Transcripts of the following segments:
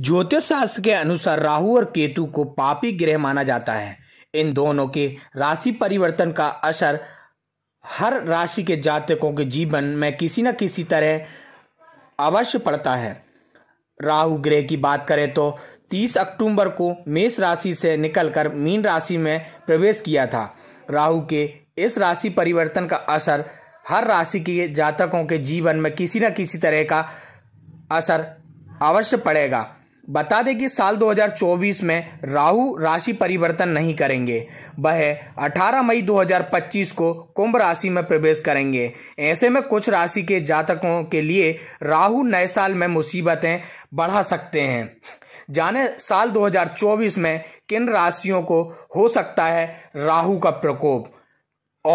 ज्योतिष शास्त्र के अनुसार राहु और केतु को पापी ग्रह माना जाता है इन दोनों के राशि परिवर्तन का असर हर राशि के जातकों के जीवन में किसी न किसी तरह अवश्य पड़ता है राहु ग्रह की बात करें तो 30 अक्टूबर को मेष राशि से निकलकर मीन राशि में प्रवेश किया था राहु के इस राशि परिवर्तन का असर हर राशि के जातकों के जीवन में किसी न किसी तरह का असर अवश्य पड़ेगा बता दें कि साल 2024 में राहु राशि परिवर्तन नहीं करेंगे वह 18 मई 2025 को कुंभ राशि में प्रवेश करेंगे ऐसे में कुछ राशि के जातकों के लिए राहु नए साल में मुसीबतें बढ़ा सकते हैं जाने साल 2024 में किन राशियों को हो सकता है राहु का प्रकोप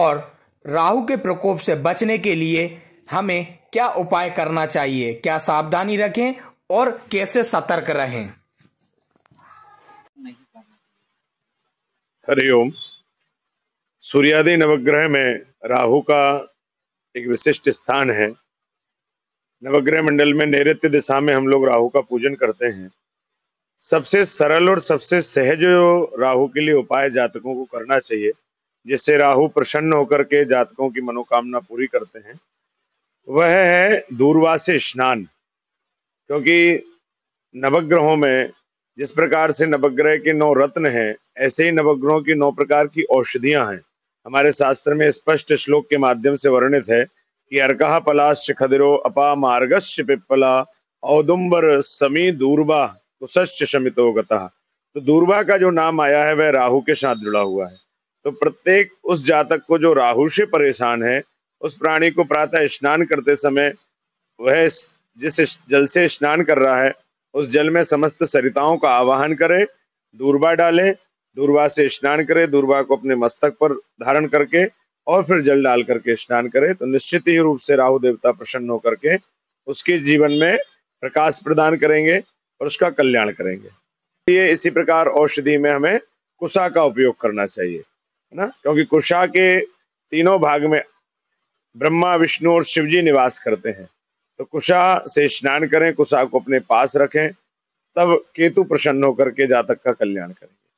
और राहु के प्रकोप से बचने के लिए हमें क्या उपाय करना चाहिए क्या सावधानी रखें और कैसे सतर्क रहें हरिओम सूर्यादि नवग्रह में राहु का एक विशिष्ट स्थान है नवग्रह मंडल में नैत्य दिशा में हम लोग राहु का पूजन करते हैं सबसे सरल और सबसे सहज राहु के लिए उपाय जातकों को करना चाहिए जिससे राहु प्रसन्न होकर के जातकों की मनोकामना पूरी करते हैं वह है दूरवा से स्नान क्योंकि नवग्रहों में जिस प्रकार से नवग्रह के नौ रत्न हैं ऐसे ही नवग्रहों की नौ प्रकार की औषधियां हैं हमारे शास्त्र में स्पष्ट श्लोक के माध्यम से वर्णित है कि अर्कह पलाश खदिरो अपा मार्गस्य पिपला औदुम्बर समी दूरबा कुश्च शमितो गता तो दूरबा का जो नाम आया है वह राहु के साथ जुड़ा हुआ है तो प्रत्येक उस जातक को जो राहु से परेशान है उस प्राणी को प्रातः स्नान करते समय वह जिस जल से स्नान कर रहा है उस जल में समस्त सरिताओं का आवाहन करें दूरबा डाले दूरबा से स्नान करें दूरबा को अपने मस्तक पर धारण करके और फिर जल डाल करके स्नान करें तो निश्चित ही रूप से राहु देवता प्रसन्न होकर के उसके जीवन में प्रकाश प्रदान करेंगे और उसका कल्याण करेंगे ये इसी प्रकार औषधि में हमें कुशा का उपयोग करना चाहिए है ना क्योंकि कुशा के तीनों भाग में ब्रह्मा विष्णु और शिव जी निवास करते हैं तो कुशा से स्नान करें कुशा को अपने पास रखें तब केतु प्रसन्न होकर के जातक का कल्याण करेंगे